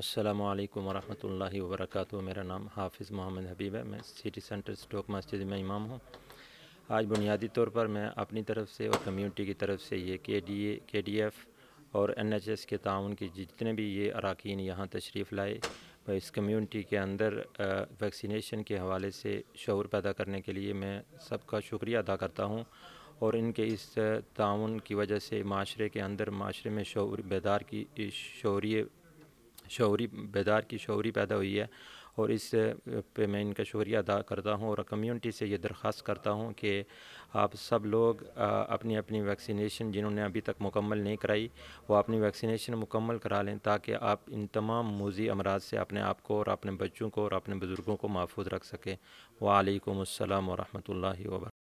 असलकम वरहमल वर्क मेरा नाम हाफिज़ मोहम्मद हबीब है मैं सिटी सेंटर स्टोक मस्जिद में इमाम हूँ आज बुनियादी तौर पर मैं अपनी तरफ से और कम्यूनिटी की तरफ से ये के D A K D F और एन एच एस के ताउन के जितने भी ये अरकान यहाँ तशरीफ़ लाए इस कम्यूनिटी के अंदर वैक्सीनेशन के हवाले से शौर पैदा करने के लिए मैं सबका शुक्रिया अदा करता हूँ और इनके इस ताउन की वजह से माशरे के अंदर माशरे में शौर बेदार की शौर्य शौरी बेदार की शौरी पैदा हुई है और इस पे मैं इनका शुक्रिया अदा करता हूँ और कम्युनिटी से ये दरख्वास्त करता हूँ कि आप सब लोग अपनी अपनी वैक्सीनेशन जिन्होंने अभी तक मुकम्मल नहीं कराई वो अपनी वैक्सीनेशन मुकम्मल करा लें ताकि आप इन तमाम मोजी अमराज से अपने आप को और अपने बच्चों को और अपने बुज़ुर्गों को महफूज रख सकें वालेकुम अल्लाम वरहमल वर्क